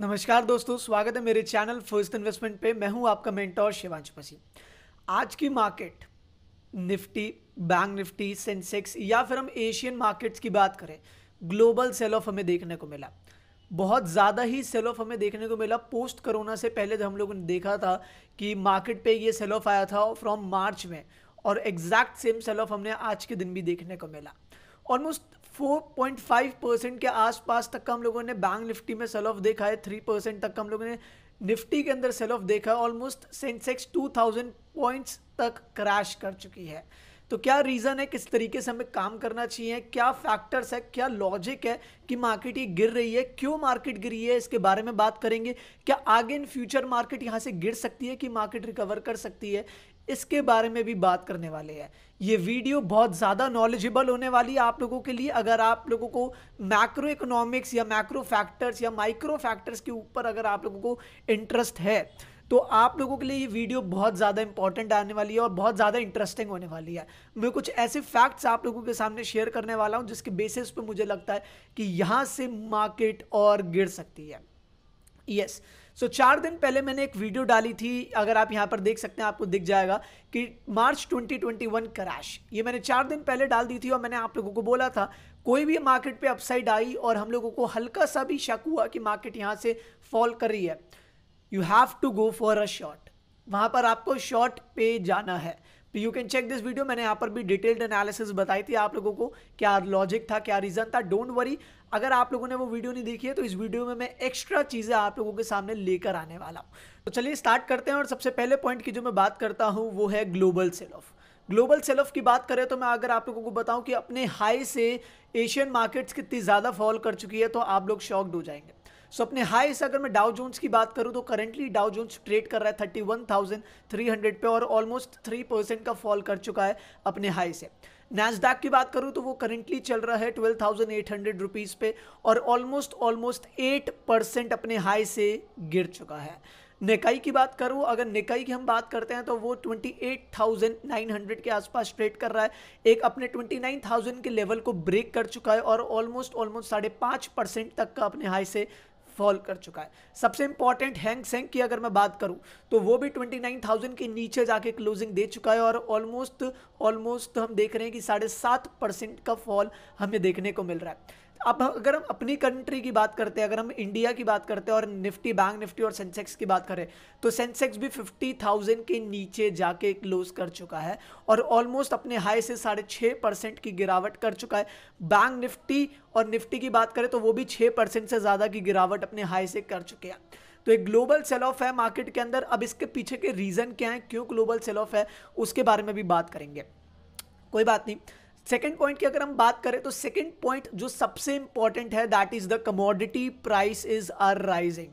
नमस्कार दोस्तों स्वागत है मेरे चैनल फर्स्ट इन्वेस्टमेंट पे मैं हूं आपका मेंटोर शिवांश मसी आज की market Nifty Bank Nifty Sensex या फिर हम एशियन मार्केट्स की बात करें ग्लोबल सेल ऑफ हमें देखने को मिला बहुत ज़्यादा ही सेल ऑफ हमें देखने को मिला पोस्ट कोरोना से पहले जब हम लोगों ने देखा था कि मार्केट पे ये सेल ऑफ आया था फ्रॉम मार्च में और एग्जैक्ट सेम सेल ऑफ हमने आज के दिन भी देखने को मिला ऑलमोस्ट 4.5 परसेंट के आसपास तक का हम लोगों ने बैंक निफ्टी में सेल ऑफ देखा है 3 परसेंट तक का हम लोगों ने निफ्टी के अंदर सेल ऑफ देखा है ऑलमोस्ट सेंसेक्स 2000 पॉइंट्स तक क्रैश कर चुकी है तो क्या रीज़न है किस तरीके से हमें काम करना चाहिए क्या फैक्टर्स है क्या लॉजिक है कि मार्केट ये गिर रही है क्यों मार्केट गिरी है इसके बारे में बात करेंगे क्या आगे इन फ्यूचर मार्केट यहाँ से गिर सकती है कि मार्केट रिकवर कर सकती है इसके बारे में भी बात करने वाले हैं ये वीडियो बहुत ज़्यादा नॉलेजेबल होने वाली है आप लोगों के लिए अगर आप लोगों को मैक्रो इकोनॉमिक्स या मैक्रो फैक्टर्स या माइक्रो फैक्टर्स के ऊपर अगर आप लोगों को इंटरेस्ट है तो आप लोगों के लिए ये वीडियो बहुत ज़्यादा इंपॉर्टेंट आने वाली है और बहुत ज़्यादा इंटरेस्टिंग होने वाली है मैं कुछ ऐसे फैक्ट्स आप लोगों के सामने शेयर करने वाला हूँ जिसके बेसिस पर मुझे लगता है कि यहाँ से मार्केट और गिर सकती है यस yes. सो so, चार दिन पहले मैंने एक वीडियो डाली थी अगर आप यहाँ पर देख सकते हैं आपको दिख जाएगा कि मार्च 2021 क्रैश ये मैंने चार दिन पहले डाल दी थी और मैंने आप लोगों को बोला था कोई भी मार्केट पे अपसाइड आई और हम लोगों को हल्का सा भी शक हुआ कि मार्केट यहाँ से फॉल कर रही है you have to go for a short वहाँ पर आपको शॉर्ट पे जाना है तो you can check this video मैंने यहाँ पर भी डिटेल्ड एनालिसिस बताई थी आप लोगों को क्या लॉजिक था क्या रीज़न था डोंट वरी अगर आप लोगों ने वो वीडियो नहीं देखी है तो इस वीडियो में मैं एक्स्ट्रा चीज़ें आप लोगों के सामने लेकर आने वाला हूँ तो चलिए स्टार्ट करते हैं और सबसे पहले पॉइंट की जो मैं बात करता हूँ वो है global sell off global sell off की बात करें तो मैं अगर आप लोगों को बताऊं कि अपने हाई से एशियन मार्केट्स कितनी ज़्यादा फॉल कर चुकी है तो आप लोग शॉक्ड हो जाएंगे सो अपने हाई से अगर मैं डाउ जोन्स की बात करूँ तो करेंटली डाउ जोन्स ट्रेड कर रहा है thirty one thousand three hundred पे और ऑलमोस्ट थ्री परसेंट का फॉल कर चुका है अपने हाई से नैसडाक की बात करूँ तो वो करेंटली चल रहा है twelve thousand eight hundred rupees पे और ऑलमोस्ट ऑलमोस्ट एट परसेंट अपने हाई से गिर चुका है निकाई की बात करूँ अगर निकाई की हम बात करते हैं तो वो 28,900 के आसपास ट्रेड कर रहा है एक अपने 29,000 के लेवल को ब्रेक कर चुका है और ऑलमोस्ट ऑलमोस्ट साढ़े पाँच परसेंट तक का अपने हाई से फॉल कर चुका है सबसे इंपॉर्टेंट हैंग सेंग की अगर मैं बात करूं तो वो भी 29,000 के नीचे जाके क्लोजिंग दे चुका है और ऑलमोस्ट ऑलमोस्ट हम देख रहे हैं कि साढ़े सात परसेंट का फॉल हमें देखने को मिल रहा है अब अगर हम अपनी कंट्री की बात करते हैं अगर हम इंडिया की बात करते हैं और निफ्टी बैंक निफ्टी और सेंसेक्स की बात करें तो सेंसेक्स भी फिफ्टी थाउजेंड के नीचे जाके क्लोज कर चुका है और ऑलमोस्ट अपने हाई से साढ़े छः परसेंट की गिरावट कर चुका है बैंक निफ्टी और निफ्टी की बात करें तो वो भी छः परसेंट से ज़्यादा की गिरावट अपने हाई से कर चुके हैं तो एक ग्लोबल सेल ऑफ है मार्केट के अंदर अब इसके पीछे के रीज़न क्या है क्यों ग्लोबल सेल ऑफ है उसके बारे में भी बात करेंगे कोई बात नहीं सेकेंड पॉइंट की अगर हम बात करें तो सेकेंड पॉइंट जो सबसे इंपॉर्टेंट है that is the commodity price is are rising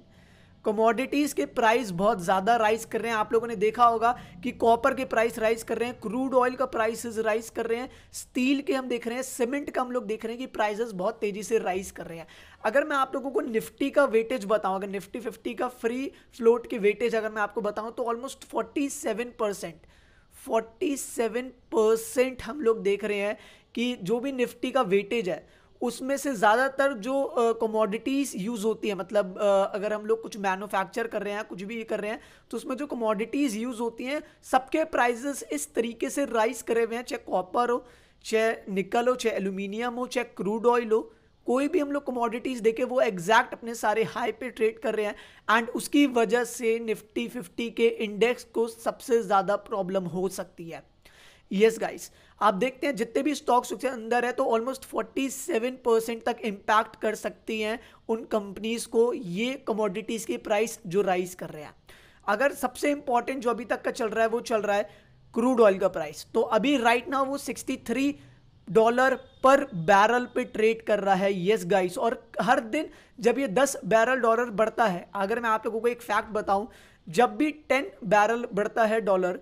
commodities के प्राइस बहुत ज़्यादा राइज कर रहे हैं आप लोगों ने देखा होगा कि कॉपर के प्राइस राइज कर रहे हैं क्रूड ऑयल का प्राइसेस राइज कर रहे हैं स्टील के हम देख रहे हैं सीमेंट का हम लोग देख रहे हैं कि प्राइसेस बहुत तेज़ी से राइज कर रहे हैं अगर मैं आप लोगों को निफ्टी का वेटेज बताऊँ अगर निफ्टी फिफ्टी का फ्री फ्लोट की वेटेज अगर मैं आपको बताऊँ तो almost forty seven percent 47 percent हम लोग देख रहे हैं कि जो भी निफ्टी का वेटेज है उसमें से ज़्यादातर जो कमोडिटीज़ यूज़ होती है मतलब uh, अगर हम लोग कुछ मैन्युफैक्चर कर रहे हैं कुछ भी कर रहे हैं तो उसमें जो कमोडिटीज़ यूज़ होती हैं सबके प्राइजेस इस तरीके से राइज करे हुए हैं चाहे कॉपर हो चाहे निकल हो चाहे एलुमिनियम हो चाहे क्रूड ऑयल हो कोई भी हम लोग कमोडिटीज़ देखे वो एग्जैक्ट अपने सारे हाई पे ट्रेड कर रहे हैं एंड उसकी वजह से निफ्टी फिफ्टी के इंडेक्स को सबसे ज़्यादा प्रॉब्लम हो सकती है यस yes गाइस आप देखते हैं जितने भी स्टॉक्स उसके अंदर है तो ऑलमोस्ट 47 परसेंट तक इम्पैक्ट कर सकती हैं उन कंपनीज को ये कमोडिटीज़ की प्राइस जो राइज कर रहे हैं अगर सबसे इंपॉर्टेंट जो अभी तक का चल रहा है वो चल रहा है क्रूड ऑयल का प्राइस तो अभी राइट ना वो 63 डॉलर पर बैरल पे ट्रेड कर रहा है येस गाइस और हर दिन जब ये 10 बैरल डॉलर बढ़ता है अगर मैं आप लोगों को एक फैक्ट बताऊं जब भी 10 बैरल बढ़ता है डॉलर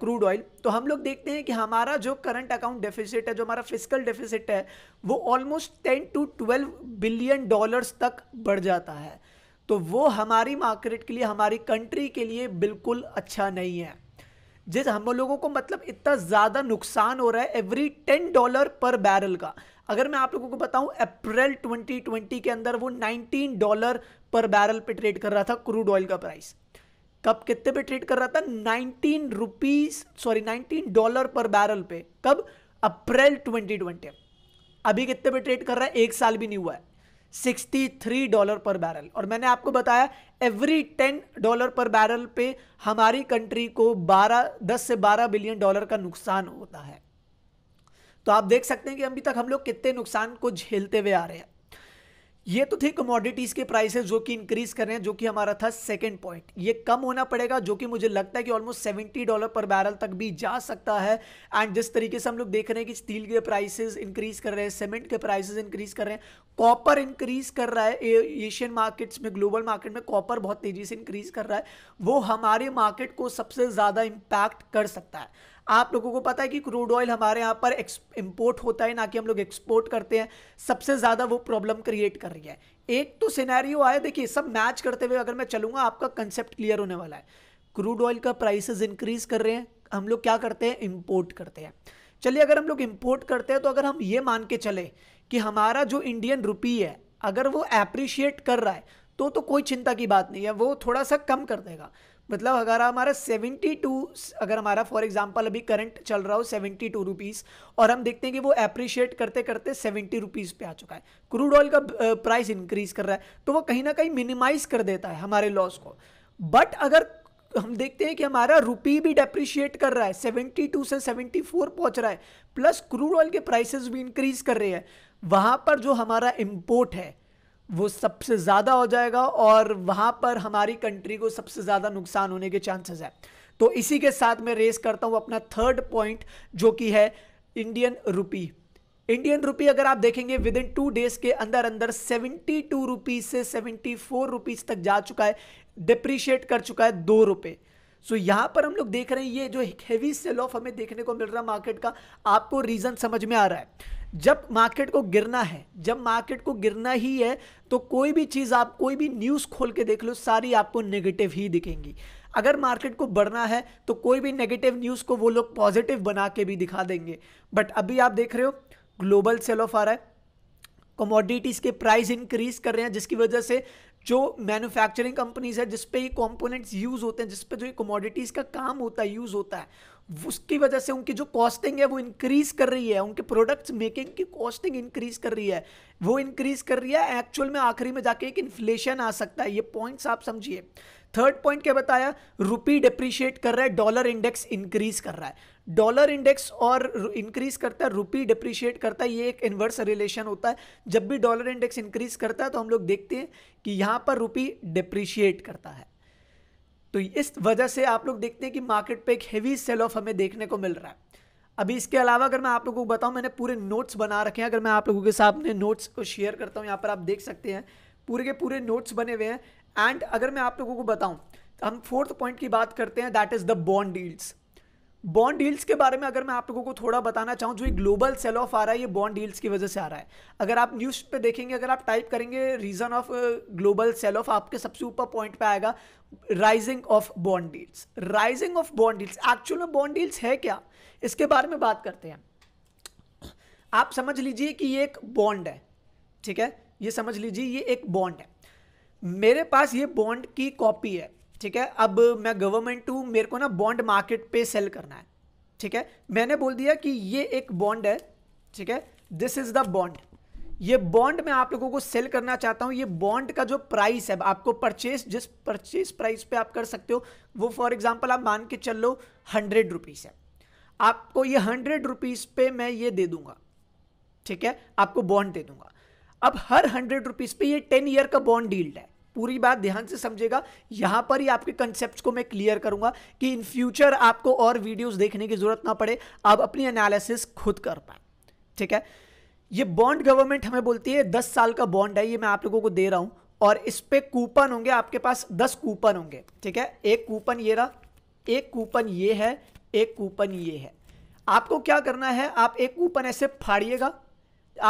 क्रूड ऑयल तो हम लोग देखते हैं कि हमारा जो करंट अकाउंट डेफिसिट है जो हमारा फिजिकल डेफिसिट है वो almost ten to twelve billion dollars तक बढ़ जाता है तो वो हमारी मार्केट के लिए हमारी कंट्री के लिए बिल्कुल अच्छा नहीं है जिस हम लोगों को मतलब इतना ज़्यादा नुकसान हो रहा है every ten dollar per barrel का अगर मैं आप लोगों को बताऊं अप्रैल 2020 के अंदर वो 19 डॉलर पर बैरल पे ट्रेड कर रहा था क्रूड ऑयल का प्राइस कब कितने पे ट्रेड कर रहा था 19 rupees sorry 19 dollar per barrel पे कब अप्रैल 2020 अभी कितने पे ट्रेड कर रहा है एक साल भी नहीं हुआ है 63 डॉलर पर बैरल और मैंने आपको बताया every ten dollar per barrel पे हमारी कंट्री को 12 10 से 12 बिलियन डॉलर का नुकसान होता है तो आप देख सकते हैं कि अभी तक हम लोग कितने नुकसान को झेलते हुए आ रहे हैं ये तो थे कमोडिटीज के प्राइसेस जो कि इंक्रीज कर रहे हैं जो कि हमारा था सेकंड पॉइंट ये कम होना पड़ेगा जो कि मुझे लगता है कि almost seventy dollar per barrel तक भी जा सकता है एंड जिस तरीके से हम लोग देख रहे हैं कि स्टील के प्राइसेस इंक्रीज कर रहे हैं सीमेंट के प्राइसेस इंक्रीज कर रहे हैं कॉपर इंक्रीज कर रहा है एशियन मार्केट्स में ग्लोबल मार्केट में कॉपर बहुत तेजी से इंक्रीज कर रहा है वो हमारे मार्केट को सबसे ज़्यादा इम्पैक्ट कर सकता है आप लोगों को पता है कि क्रूड ऑयल हमारे यहाँ पर इम्पोर्ट होता है ना कि हम लोग एक्सपोर्ट करते हैं सबसे ज़्यादा वो प्रॉब्लम क्रिएट कर रही है एक तो सिनेरियो आया देखिए सब मैच करते हुए अगर मैं चलूँगा आपका कंसेप्ट क्लियर होने वाला है क्रूड ऑयल का प्राइसेस इंक्रीज कर रहे हैं हम लोग क्या करते हैं इम्पोर्ट करते हैं चलिए अगर हम लोग इम्पोर्ट करते हैं तो अगर हम ये मान के चले कि हमारा जो इंडियन रुपी है अगर वो एप्रिशिएट कर रहा है तो तो कोई चिंता की बात नहीं है वो थोड़ा सा कम कर देगा मतलब अगर हमारा सेवेंटी टू अगर हमारा फॉर एग्जांपल अभी करंट चल रहा हो सेवेंटी टू रुपीज़ और हम देखते हैं कि वो अप्रिशिएट करते करते सेवेंटी रुपीज़ पे आ चुका है क्रूड ऑयल का प्राइस इंक्रीज कर रहा है तो वो कहीं ना कहीं मिनिमाइज कर देता है हमारे लॉस को बट अगर हम देखते हैं कि हमारा रुपी भी डेप्रिशिएट कर रहा है 72 से 74 पहुंच रहा है प्लस क्रूड ऑयल के प्राइसेस भी इंक्रीज कर रहे हैं वहां पर जो हमारा इम्पोर्ट है वो सबसे ज़्यादा हो जाएगा और वहाँ पर हमारी कंट्री को सबसे ज़्यादा नुकसान होने के चांसेस है तो इसी के साथ मैं रेस करता हूँ अपना थर्ड पॉइंट जो कि है इंडियन रुपी इंडियन रुपी अगर आप देखेंगे विद इन टू डेज के अंदर अंदर सेवेंटी टू रुपीज से सेवेंटी फोर रुपीज तक जा चुका है डिप्रिशिएट कर चुका है दो रुपये सो so, यहाँ पर हम लोग देख रहे हैं ये जो हैवी सेल ऑफ हमें देखने को मिल रहा है मार्केट का आपको रीज़न समझ में आ रहा है जब मार्केट को गिरना है जब मार्केट को गिरना ही है तो कोई भी चीज़ आप कोई भी न्यूज़ खोल के देख लो सारी आपको नेगेटिव ही दिखेंगी अगर मार्केट को बढ़ना है तो कोई भी नेगेटिव न्यूज़ को वो लोग पॉजिटिव बना के भी दिखा देंगे बट अभी आप देख रहे हो ग्लोबल सेल ऑफ आ रहा है कमोडिटीज़ के प्राइस इंक्रीज कर रहे हैं जिसकी वजह से जो मैन्युफैक्चरिंग कंपनीज है जिसपे ये कॉम्पोनेंट्स यूज होते हैं जिसपे जो ये कमोडिटीज का काम होता है यूज होता है उसकी वजह से उनकी जो कॉस्टिंग है वो इंक्रीज कर रही है उनके प्रोडक्ट्स मेकिंग की कॉस्टिंग इंक्रीज कर रही है वो इंक्रीज कर रही है एक्चुअल में आखिरी में जाके एक इन्फ्लेशन आ सकता है ये पॉइंट्स आप समझिए थर्ड पॉइंट क्या बताया रुपी डिप्रिशिएट कर रहा है डॉलर इंडेक्स इंक्रीज कर रहा है डॉलर इंडेक्स और इंक्रीज करता है रुपी डिप्रिशिएट करता है ये एक इन्वर्स रिलेशन होता है जब भी डॉलर इंडेक्स इंक्रीज करता है तो हम लोग देखते हैं कि यहाँ पर रुपी डिप्रिशिएट करता है तो इस वजह से आप लोग देखते हैं कि मार्केट पे एक हेवी सेल ऑफ हमें देखने को मिल रहा है अभी इसके अलावा अगर मैं आप लोगों को बताऊं मैंने पूरे नोट्स बना रखे हैं अगर मैं आप लोगों के सामने नोट्स को शेयर करता हूं यहाँ पर आप देख सकते हैं पूरे के पूरे नोट्स बने हुए हैं एंड अगर मैं आप लोगों को बताऊं तो हम फोर्थ पॉइंट की बात करते हैं दैट इज़ द बॉन्ड डील्स बॉन्ड डील्स के बारे में अगर मैं आप लोगों को थोड़ा बताना चाहूँ जो एक ग्लोबल सेल ऑफ आ रहा है ये बॉन्ड डील्स की वजह से आ रहा है अगर आप न्यूज़ पे देखेंगे अगर आप टाइप करेंगे reason of global sell of आपके सबसे ऊपर पॉइंट पे आएगा rising of bond deals rising of bond deals actual में बॉन्ड डील्स है क्या इसके बारे में बात करते हैं आप समझ लीजिए कि ये एक बॉन्ड है ठीक है ये समझ लीजिए ये एक बॉन्ड है मेरे पास ये बॉन्ड की कॉपी है ठीक है अब मैं गवर्नमेंट हूँ मेरे को ना बॉन्ड मार्केट पे सेल करना है ठीक है मैंने बोल दिया कि ये एक बॉन्ड है ठीक है दिस इज द बॉन्ड ये बॉन्ड मैं आप लोगों को सेल करना चाहता हूँ ये बॉन्ड का जो प्राइस है आपको परचेस जिस परचेस प्राइस पे आप कर सकते हो वो फॉर एग्जाम्पल आप मान के चल लो हंड्रेड रुपीज़ है आपको ये हंड्रेड रुपीज़ पे मैं ये दे दूंगा ठीक है आपको बॉन्ड दे दूंगा अब हर हंड्रेड रुपीज़ पे ये टेन ईयर का बॉन्ड डील्ड है पूरी बात ध्यान से समझेगा यहां पर ही आपके कंसेप्ट को मैं क्लियर करूंगा कि इन फ्यूचर आपको और वीडियोस देखने की जरूरत ना पड़े आप अपनी एनालिसिस खुद कर पाए ठीक है ये बॉन्ड गवर्नमेंट हमें बोलती है दस साल का बॉन्ड है ये मैं आप लोगों को दे रहा हूं और इस पर कूपन होंगे आपके पास दस कूपन होंगे ठीक है एक कूपन ये रहा एक कूपन ये है एक कूपन ये है आपको क्या करना है आप एक कूपन ऐसे फाड़िएगा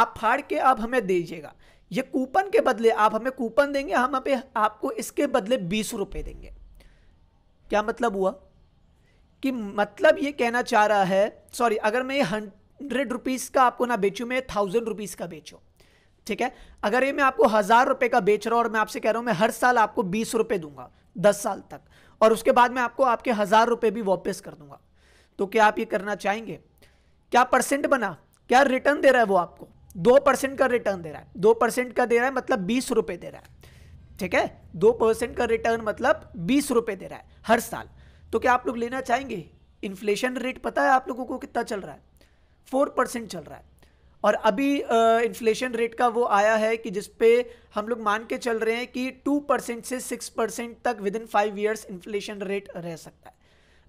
आप फाड़ के आप हमें दीजिएगा ये कूपन के बदले आप हमें कूपन देंगे हम आप आपको इसके बदले बीस रुपये देंगे क्या मतलब हुआ कि मतलब ये कहना चाह रहा है सॉरी अगर मैं ये हंड्रेड रुपीज़ का आपको ना बेचू मैं थाउजेंड रुपीज़ का बेचू ठीक है अगर ये मैं आपको हज़ार रुपए का बेच रहा हूँ और मैं आपसे कह रहा हूँ मैं हर साल आपको बीस रुपये दूंगा दस साल तक और उसके बाद मैं आपको आपके हज़ार रुपये भी वापस कर दूंगा तो क्या आप ये करना चाहेंगे क्या परसेंट बना क्या रिटर्न दे रहा है वो आपको दो परसेंट का रिटर्न दे रहा है दो परसेंट का दे रहा है मतलब बीस रुपये दे रहा है ठीक है दो परसेंट का रिटर्न मतलब बीस रुपये दे रहा है हर साल तो क्या आप लोग लेना चाहेंगे इन्फ्लेशन रेट पता है आप लोगों को कितना चल रहा है फोर परसेंट चल रहा है और अभी इन्फ्लेशन रेट का वो आया है कि जिसपे हम लोग मान के चल रहे हैं कि टू परसेंट से सिक्स परसेंट तक within five years inflation rate रह सकता है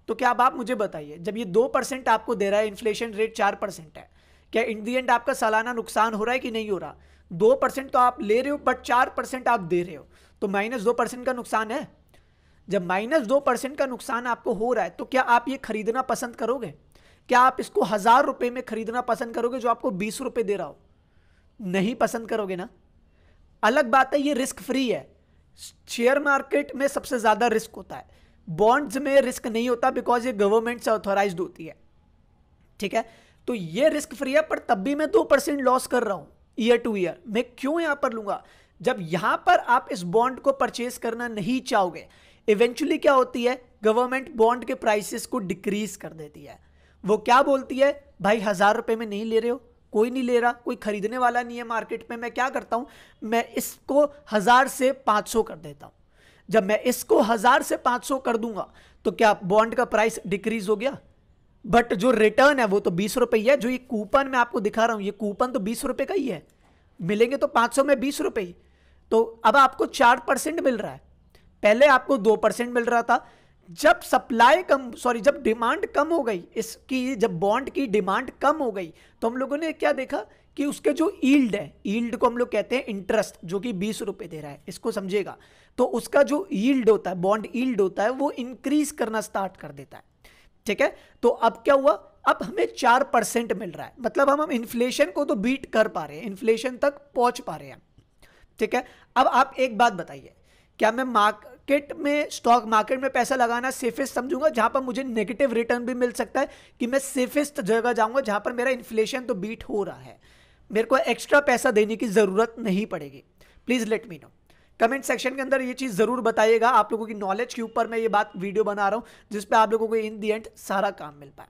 तो क्या अब आप मुझे बताइए जब ये दो परसेंट आपको दे रहा है इन्फ्लेशन रेट चार परसेंट है क्या इन दी एंड आपका सालाना नुकसान हो रहा है कि नहीं हो रहा दो परसेंट तो आप ले रहे हो बट चार परसेंट आप दे रहे हो तो माइनस दो परसेंट का नुकसान है जब माइनस दो परसेंट का नुकसान आपको हो रहा है तो क्या आप ये खरीदना पसंद करोगे क्या आप इसको हज़ार रुपये में खरीदना पसंद करोगे जो आपको बीस रुपये दे रहा हो नहीं पसंद करोगे ना अलग बात है ये रिस्क फ्री है शेयर मार्केट में सबसे ज़्यादा रिस्क होता है बॉन्ड्स में रिस्क नहीं होता बिकॉज ये गवर्नमेंट से ऑथोराइज होती है ठीक है तो ये रिस्क फ्री है पर तब भी मैं दो परसेंट लॉस कर रहा हूं ईयर टू ईयर मैं क्यों यहां पर लूंगा जब यहां पर आप इस बॉन्ड को परचेज करना नहीं चाहोगे इवेंचुअली क्या होती है गवर्नमेंट बॉन्ड के प्राइसेस को डिक्रीज कर देती है वो क्या बोलती है भाई हजार रुपए में नहीं ले रहे हो कोई नहीं ले रहा कोई खरीदने वाला नहीं है मार्केट में मैं क्या करता हूँ मैं इसको हज़ार से पांच सौ कर देता हूँ जब मैं इसको हज़ार से पांच सौ कर दूंगा तो क्या बॉन्ड का प्राइस डिक्रीज हो गया बट जो रिटर्न है वो तो बीस रुपये ही है जो ये कूपन मैं आपको दिखा रहा हूं ये कूपन तो बीस रुपये का ही है मिलेंगे तो पांच सौ में बीस रुपये ही तो अब आपको चार परसेंट मिल रहा है पहले आपको दो परसेंट मिल रहा था जब सप्लाई कम सॉरी जब डिमांड कम हो गई इसकी जब बॉन्ड की डिमांड कम हो गई तो हम लोगों ने क्या देखा कि उसके जो ईल्ड है ईल्ड को हम लोग कहते हैं इंटरेस्ट जो कि बीस रुपये दे रहा है इसको समझेगा तो उसका जो ईल्ड होता है बॉन्ड ईल्ड होता है वो इंक्रीज करना स्टार्ट कर देता है ठीक है तो अब क्या हुआ अब हमें चार परसेंट मिल रहा है मतलब हम हम इन्फ्लेशन को तो बीट कर पा रहे हैं इन्फ्लेशन तक पहुंच पा रहे हैं ठीक है अब आप एक बात बताइए क्या मैं मार्केट में स्टॉक मार्केट में पैसा लगाना सेफेस्ट समझूंगा जहां पर मुझे नेगेटिव रिटर्न भी मिल सकता है कि मैं सेफेस्ट जगह जाऊंगा जहां पर मेरा इन्फ्लेशन तो बीट हो रहा है मेरे को एक्स्ट्रा पैसा देने की ज़रूरत नहीं पड़ेगी please let me know comment section के अंदर ये चीज़ ज़रूर बताइएगा आप लोगों की नॉलेज के ऊपर मैं ये बात वीडियो बना रहा हूँ जिसपे आप लोगों को इन दी एंड सारा काम मिल पाए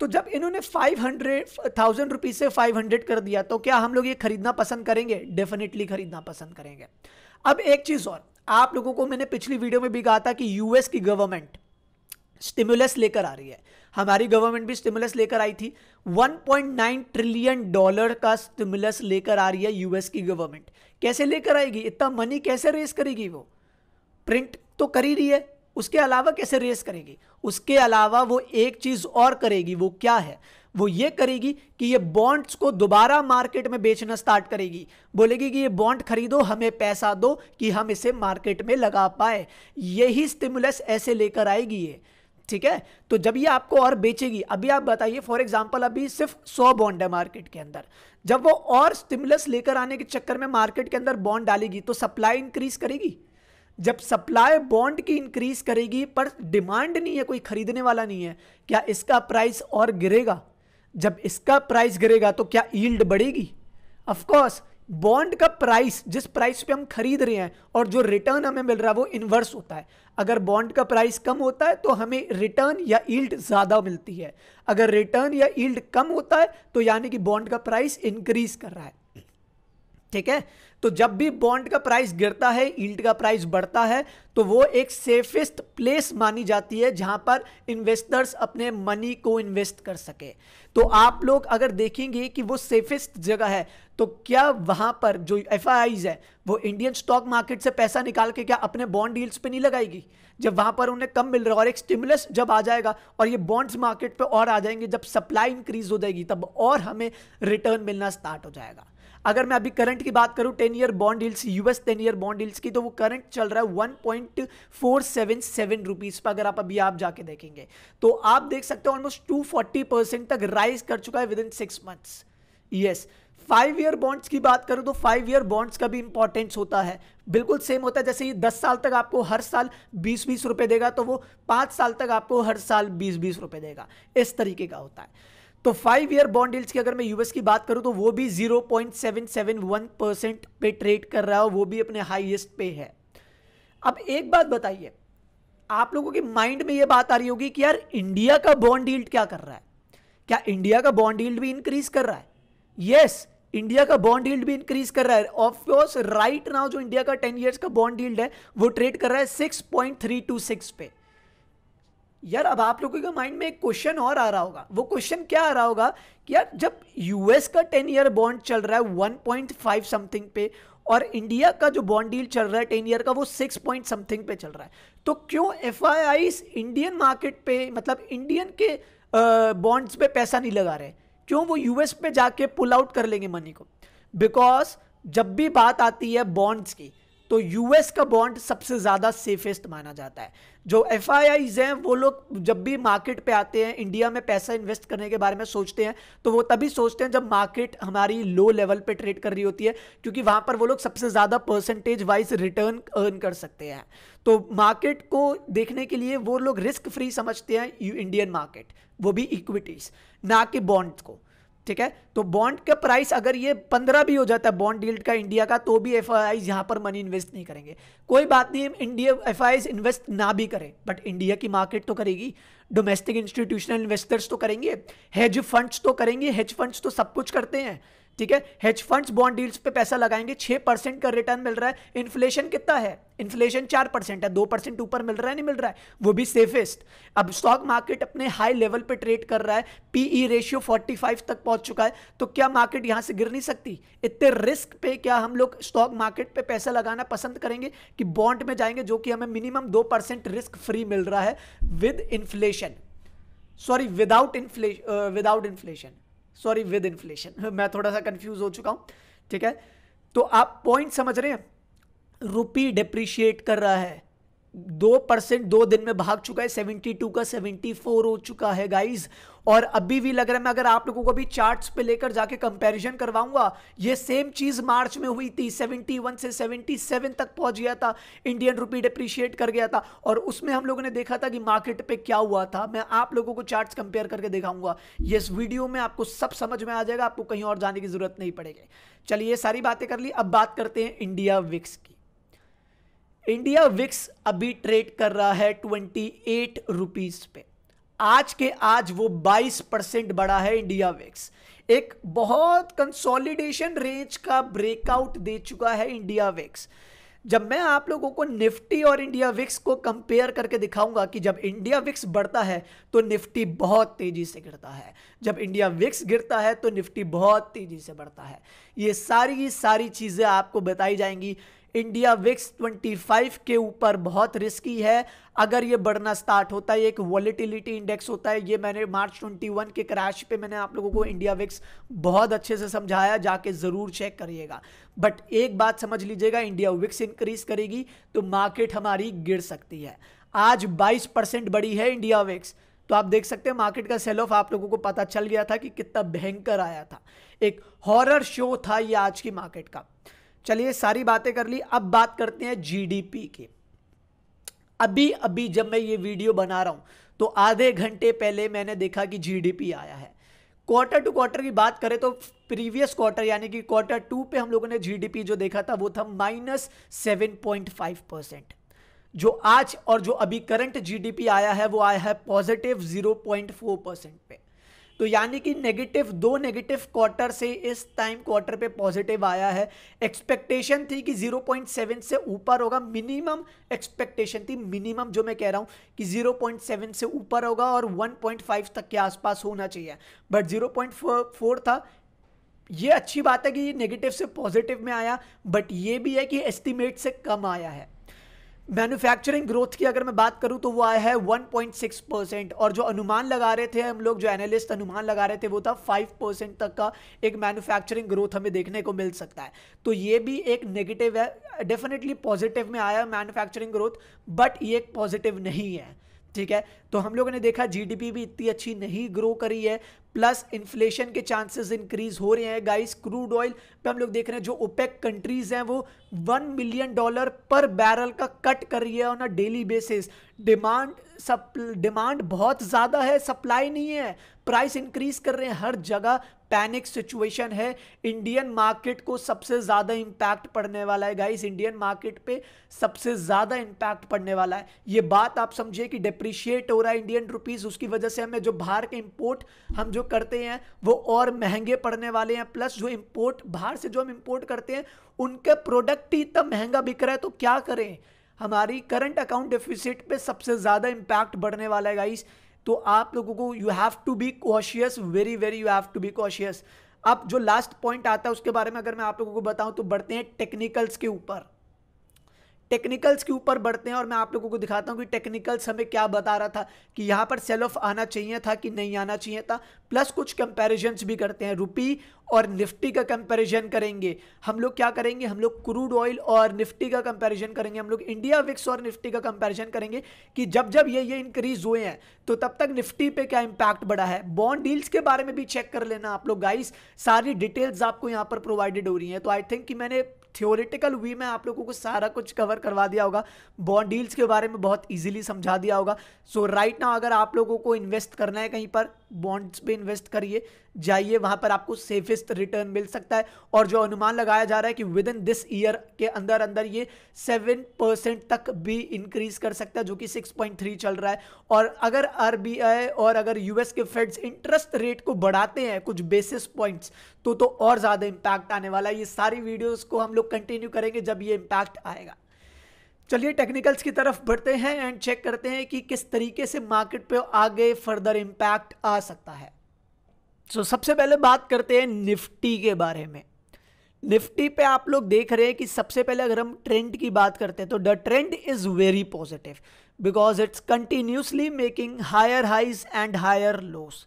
तो जब इन्होंने फाइव हंड्रेड थाउजेंड रुपीज़ से फाइव हंड्रेड कर दिया तो क्या हम लोग ये खरीदना पसंद करेंगे डेफिनेटली खरीदना पसंद करेंगे अब एक चीज़ और आप लोगों को मैंने पिछली वीडियो में भी कहा था कि यूएस की गवर्नमेंट स्टिमुलस लेकर आ रही है हमारी गवर्नमेंट भी स्टिमुलस लेकर आई थी 1.9 ट्रिलियन डॉलर का स्टिमुलस लेकर आ रही है यूएस की गवर्नमेंट कैसे लेकर आएगी इतना मनी कैसे रेस करेगी वो प्रिंट तो कर ही रही है उसके अलावा कैसे रेस करेगी उसके अलावा वो एक चीज़ और करेगी वो क्या है वो ये करेगी कि ये बॉन्ड्स को दोबारा मार्केट में बेचना स्टार्ट करेगी बोलेगी कि ये बॉन्ड खरीदो हमें पैसा दो कि हम इसे मार्केट में लगा पाए यही स्टिमुलस ऐसे लेकर आएगी ये ठीक है तो जब ये आपको और बेचेगी अभी आप बताइए फॉर एग्जाम्पल अभी सिर्फ सौ बॉन्ड है मार्केट के अंदर जब वो और स्टिमुलस लेकर आने के चक्कर में मार्केट के अंदर बॉन्ड डालेगी तो सप्लाई इंक्रीज करेगी जब सप्लाई बॉन्ड की इंक्रीज करेगी पर डिमांड नहीं है कोई खरीदने वाला नहीं है क्या इसका प्राइस और गिरेगा जब इसका प्राइस गिरेगा तो क्या ईल्ड बढ़ेगी ऑफकोर्स बॉन्ड का प्राइस जिस प्राइस पे हम खरीद रहे हैं और जो रिटर्न हमें मिल रहा है वो इन्वर्स होता है अगर बॉन्ड का प्राइस कम होता है तो हमें रिटर्न या ईल्ड ज़्यादा मिलती है अगर रिटर्न या ईल्ड कम होता है तो यानी कि बॉन्ड का प्राइस इंक्रीज कर रहा है ठीक है तो जब भी बॉन्ड का प्राइस गिरता है ईल्ड का प्राइस बढ़ता है तो वो एक सेफेस्ट प्लेस मानी जाती है जहां पर इन्वेस्टर्स अपने मनी को इन्वेस्ट कर सके तो आप लोग अगर देखेंगे कि वो सेफेस्ट जगह है तो क्या वहां पर जो एफ है वो इंडियन स्टॉक मार्केट से पैसा निकाल के क्या अपने बॉन्ड डील्स पे नहीं लगाएगी जब वहां पर उन्हें कम मिल रहा है और एक स्टिमुलस जब आ जाएगा और ये बॉन्ड्स मार्केट पे और आ जाएंगे जब सप्लाई इंक्रीज हो जाएगी तब और हमें रिटर्न मिलना स्टार्ट हो जाएगा अगर मैं अभी करंट की बात करूं ten year bond deals US ten year bond deals की तो वो करंट चल रहा है one point four seven seven rupees पर अगर आप अभी आप जाके देखेंगे तो आप देख सकते हो ऑलमोस्ट टू फोर्टी परसेंट तक राइज कर चुका है within six months yes five year bonds की बात करूं तो फाइव ईयर बॉन्ड्स का भी इंपॉर्टेंस होता है बिल्कुल सेम होता है जैसे ये दस साल तक आपको हर साल बीस बीस रुपए देगा तो वो पांच साल तक आपको हर साल बीस बीस रुपए देगा इस तरीके का होता है तो फाइव ईयर बॉन्ड डील्स की अगर मैं यूएस की बात करूं तो वो भी 0.771 परसेंट पे ट्रेड कर रहा है वो भी अपने हाईएस्ट पे है अब एक बात बताइए आप लोगों के माइंड में ये बात आ रही होगी कि यार इंडिया का बॉन्ड डील्ड क्या कर रहा है क्या इंडिया का बॉन्ड डील्ड भी इंक्रीज कर रहा है यस yes, इंडिया का बॉन्ड डील्ड भी इंक्रीज कर रहा है ऑफकोर्स राइट नाउ जो इंडिया का टेन ईयर्स का बॉन्ड डील्ड है वो ट्रेड कर रहा है six point three two six पे यार अब आप लोगों के माइंड में एक क्वेश्चन और आ रहा होगा वो क्वेश्चन क्या आ रहा होगा कि यार जब यूएस का टेन ईयर बॉन्ड चल रहा है वन पॉइंट फाइव समथिंग पे और इंडिया का जो बॉन्ड डील चल रहा है टेन ईयर का वो सिक्स पॉइंट समथिंग पे चल रहा है तो क्यों एफ इंडियन मार्केट पे मतलब इंडियन के बॉन्ड्स पे पैसा नहीं लगा रहे क्यों वो यूएस पे जाके पुल आउट कर लेंगे मनी को बिकॉज जब भी बात आती है बॉन्ड्स की तो यूएस का बॉन्ड सबसे ज़्यादा सेफेस्ट माना जाता है जो एफ हैं वो लोग जब भी मार्केट पे आते हैं इंडिया में पैसा इन्वेस्ट करने के बारे में सोचते हैं तो वो तभी सोचते हैं जब मार्केट हमारी लो लेवल पे ट्रेड कर रही होती है क्योंकि वहां पर वो लोग सबसे ज़्यादा परसेंटेज वाइज रिटर्न अर्न कर सकते हैं तो मार्केट को देखने के लिए वो लोग रिस्क फ्री समझते हैं इंडियन मार्केट वो भी इक्विटीज़ ना कि बॉन्ड्स को ठीक है तो बॉन्ड का प्राइस अगर ये पंद्रह भी हो जाता है बॉन्ड डील्ड का इंडिया का तो भी एफ आई यहाँ पर मनी इन्वेस्ट नहीं करेंगे कोई बात नहीं इंडिया एफ इन्वेस्ट ना भी करें बट इंडिया की मार्केट तो करेगी डोमेस्टिक इंस्टीट्यूशनल इन्वेस्टर्स तो करेंगे हेज फंड्स तो करेंगे हेज फंड्स तो सब कुछ करते हैं ठीक है हेज फंड्स बॉन्ड डील्स पे पैसा लगाएंगे छः परसेंट का रिटर्न मिल रहा है इन्फ्लेशन कितना है इन्फ्लेशन चार परसेंट है दो परसेंट ऊपर मिल रहा है नहीं मिल रहा है वो भी सेफेस्ट अब स्टॉक मार्केट अपने हाई लेवल पे ट्रेड कर रहा है पीई रेशियो 45 तक पहुंच चुका है तो क्या मार्केट यहां से गिर नहीं सकती इतने रिस्क पे क्या हम लोग स्टॉक मार्केट पे पैसा लगाना पसंद करेंगे कि बॉन्ड में जाएंगे जो कि हमें मिनिमम दो रिस्क फ्री मिल रहा है with inflation sorry without inflation without inflation sorry with inflation मैं थोड़ा सा कंफ्यूज हो चुका हूँ ठीक है तो आप पॉइंट समझ रहे हैं रुपी डिप्रिशिएट कर रहा है दो परसेंट दो दिन में भाग चुका है सेवेंटी टू का सेवेंटी फोर हो चुका है गाइज और अभी भी लग रहा है मैं अगर आप लोगों को भी चार्ट्स पे लेकर जाके कंपैरिजन करवाऊंगा ये सेम चीज मार्च में हुई थी 71 से 77 तक पहुंच गया था इंडियन रुपी डिप्रिशिएट कर गया था और उसमें हम लोगों ने देखा था कि मार्केट पे क्या हुआ था मैं आप लोगों को चार्ट कंपेयर करके दिखाऊंगा ये वीडियो में आपको सब समझ में आ जाएगा आपको कहीं और जाने की जरूरत नहीं पड़ेगी चलिए ये सारी बातें कर ली अब बात करते हैं इंडिया विक्स की इंडिया विक्स अभी ट्रेड कर रहा है ट्वेंटी एट रुपीज पे आज के आज वो 22 परसेंट बढ़ा है इंडिया वेक्स एक बहुत कंसोलिडेशन रेंज का ब्रेकआउट दे चुका है इंडिया वेक्स जब मैं आप लोगों को निफ्टी और इंडिया विक्स को कंपेयर करके दिखाऊंगा कि जब इंडिया विक्स बढ़ता है तो निफ्टी बहुत तेजी से गिरता है जब इंडिया विक्स गिरता है तो निफ्टी बहुत तेजी से बढ़ता है ये सारी की सारी चीज़ें आपको बताई जाएंगी इंडिया विक्स 25 के ऊपर बहुत रिस्की है अगर ये बढ़ना स्टार्ट होता है एक वॉलिटिलिटी इंडेक्स होता है ये मैंने मार्च 21 के क्रैश पे मैंने आप लोगों को इंडिया विक्स बहुत अच्छे से समझाया जाके ज़रूर चेक करिएगा बट एक बात समझ लीजिएगा इंडिया विक्स इंक्रीज करेगी तो मार्केट हमारी गिर सकती है आज बाईस परसेंट बढ़ी है इंडिया विक्स तो आप देख सकते हैं मार्केट का सेल ऑफ आप लोगों को पता चल गया था कि कितना भयंकर आया था एक हॉरर शो था ये आज की मार्केट का चलिए सारी बातें कर ली अब बात करते हैं जीडीपी की अभी अभी जब मैं ये वीडियो बना रहा हूं तो आधे घंटे पहले मैंने देखा कि जीडीपी आया है क्वार्टर टू क्वार्टर की बात करें तो प्रीवियस क्वार्टर यानी कि क्वार्टर टू पे हम लोगों ने जीडीपी जो देखा था वो था minus seven point five percent जो आज और जो अभी करंट जीडीपी आया है वो आया है positive zero point four percent पे तो यानी कि नेगेटिव दो नेगेटिव क्वार्टर से इस टाइम क्वार्टर पे पॉजिटिव आया है एक्सपेक्टेशन थी कि 0.7 से ऊपर होगा मिनिमम एक्सपेक्टेशन थी मिनिमम जो मैं कह रहा हूँ कि 0.7 से ऊपर होगा और 1.5 तक के आसपास होना चाहिए बट 0.4 था ये अच्छी बात है कि ये नेगेटिव से पॉजिटिव में आया बट ये भी है कि एस्टिमेट से कम आया है मैन्युफैक्चरिंग ग्रोथ की अगर मैं बात करूं तो वो आया है 1.6 परसेंट और जो अनुमान लगा रहे थे हम लोग जो एनालिस्ट अनुमान लगा रहे थे वो था 5 परसेंट तक का एक मैन्युफैक्चरिंग ग्रोथ हमें देखने को मिल सकता है तो ये भी एक नेगेटिव है डेफिनेटली पॉजिटिव में आया मैन्युफैक्चरिंग ग्रोथ बट ये पॉजिटिव नहीं है ठीक है तो हम लोगों ने देखा जीडीपी भी इतनी अच्छी नहीं ग्रो करी है प्लस इन्फ्लेशन के चांसेस इंक्रीज हो रहे हैं गाइस क्रूड ऑयल पे हम लोग देख रहे हैं जो ओपेक कंट्रीज हैं वो one million dollar per barrel का कट कर रही है on a daily basis demand सप डिमांड बहुत ज़्यादा है सप्लाई नहीं है प्राइस इंक्रीज कर रहे हैं हर जगह पैनिक सिचुएशन है इंडियन मार्केट को सबसे ज़्यादा इम्पैक्ट पड़ने वाला है गाइस इंडियन मार्केट पे सबसे ज़्यादा इम्पैक्ट पड़ने वाला है ये बात आप समझिए कि डिप्रिशिएट हो रहा है इंडियन रुपीज़ उसकी वजह से हमें जो बाहर के इम्पोर्ट हम जो करते हैं वो और महंगे पड़ने वाले हैं प्लस जो इम्पोर्ट बाहर से जो हम इम्पोर्ट करते हैं उनका प्रोडक्ट ही इतना महंगा बिक रहा है तो क्या करें हमारी करंट अकाउंट डिफिसिट पर सबसे ज़्यादा इम्पैक्ट बढ़ने वाला है गाइस तो आप लोगों को you have to be cautious very very you have to be cautious अब जो लास्ट पॉइंट आता है उसके बारे में अगर मैं आप लोगों को बताऊं तो बढ़ते हैं टेक्निकल्स के ऊपर टेक्निकल्स के ऊपर बढ़ते हैं और मैं आप लोगों को दिखाता हूँ कि टेक्निकल्स हमें क्या बता रहा था कि यहाँ पर सेल ऑफ आना चाहिए था कि नहीं आना चाहिए था प्लस कुछ कंपैरिजन्स भी करते हैं रुपी और निफ्टी का कंपैरिजन करेंगे हम लोग क्या करेंगे हम लोग क्रूड ऑयल और निफ्टी का कंपैरिजन करेंगे हम लोग इंडिया विक्स और निफ्टी का कंपैरिजन करेंगे कि जब जब ये ये इंक्रीज हुए हैं तो तब तक निफ्टी पे क्या इंपैक्ट बढ़ा है बॉन्ड डील्स के बारे में भी चेक कर लेना आप लोग गाइस सारी डिटेल्स आपको यहाँ पर प्रोवाइडेड हो रही हैं तो आई थिंक कि मैंने थियोरिटिकल वे में आप लोगों को सारा कुछ कवर करवा दिया होगा बॉन्ड डील्स के बारे में बहुत ईजिली समझा दिया होगा सो राइट ना अगर आप लोगों को इन्वेस्ट करना है कहीं पर बॉन्ड्स पे इन्वेस्ट करिए जाइए वहां पर आपको सेफेस्ट रिटर्न मिल सकता है और जो अनुमान लगाया जा रहा है कि विद इन दिस ईयर के अंदर अंदर ये सेवन परसेंट तक भी इंक्रीज कर सकता है जो कि सिक्स पॉइंट थ्री चल रहा है और अगर आरबीआई और अगर यूएस के फेड्स इंटरेस्ट रेट को बढ़ाते हैं कुछ बेसिस पॉइंट्स तो तो और ज़्यादा इम्पैक्ट आने वाला है ये सारी वीडियोस को हम लोग कंटिन्यू करेंगे जब ये इम्पैक्ट आएगा चलिए टेक्निकल्स की तरफ बढ़ते हैं एंड चेक करते हैं कि किस तरीके से मार्केट पे आगे फर्दर इम्पैक्ट आ सकता है सो so, सबसे पहले बात करते हैं निफ्टी के बारे में निफ्टी पे आप लोग देख रहे हैं कि सबसे पहले अगर हम ट्रेंड की बात करते हैं तो the trend is very positive because it's continuously making higher highs and higher lows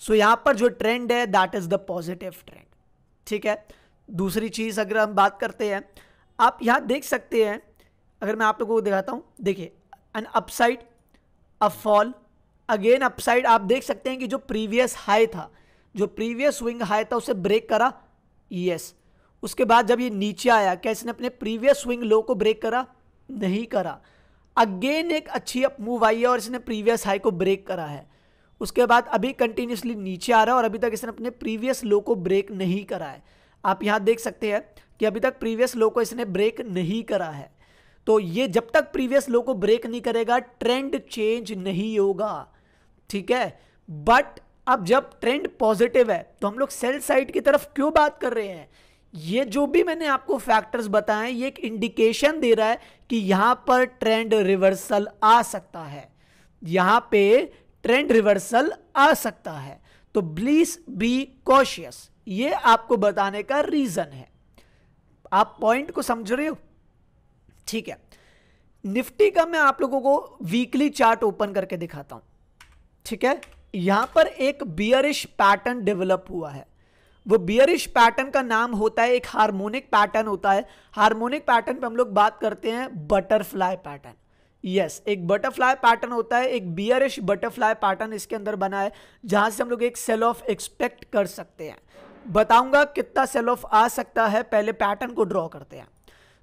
so so, यहाँ पर जो ट्रेंड है that is the positive trend ठीक है दूसरी चीज़ अगर हम बात करते हैं आप यहाँ देख सकते हैं अगर मैं आप लोगों को दिखाता हूँ देखिए an upside a fall again upside आप देख सकते हैं कि जो प्रीवियस हाई था जो प्रीवियस स्विंग हाई था उसे ब्रेक करा यस उसके बाद जब ये नीचे आया क्या इसने अपने प्रीवियस स्विंग लो को ब्रेक करा नहीं करा अगेन एक अच्छी अप मूव आई है और इसने प्रीवियस हाई को ब्रेक करा है उसके बाद अभी कंटिन्यूसली नीचे आ रहा है और अभी तक इसने अपने प्रीवियस लो को ब्रेक नहीं करा है आप यहाँ देख सकते हैं कि अभी तक प्रीवियस लो को इसने ब्रेक नहीं करा है तो ये जब तक प्रीवियस लो को ब्रेक नहीं करेगा ट्रेंड चेंज नहीं होगा ठीक है बट अब जब ट्रेंड पॉजिटिव है तो हम लोग सेल साइड की तरफ क्यों बात कर रहे हैं ये जो भी मैंने आपको फैक्टर्स बताए ये एक इंडिकेशन दे रहा है कि यहां पर ट्रेंड रिवर्सल आ सकता है यहां पे ट्रेंड रिवर्सल आ सकता है तो प्लीज बी कॉशियस ये आपको बताने का रीजन है आप पॉइंट को समझ रहे हो ठीक है निफ्टी का मैं आप लोगों को वीकली चार्ट ओपन करके दिखाता हूं ठीक है यहां पर एक बियरिश पैटर्न डेवलप हुआ है वो बियरिश पैटर्न का नाम होता है एक हार्मोनिक पैटर्न होता है हार्मोनिक पैटर्न पे हम लोग बात करते हैं बटरफ्लाई पैटर्न यस yes, एक बटरफ्लाई पैटर्न होता है एक बियरिश बटरफ्लाई पैटर्न इसके अंदर बना है जहाँ से हम लोग एक सेल ऑफ एक्सपेक्ट कर सकते हैं बताऊंगा कितना सेल ऑफ आ सकता है पहले पैटर्न को ड्रॉ करते हैं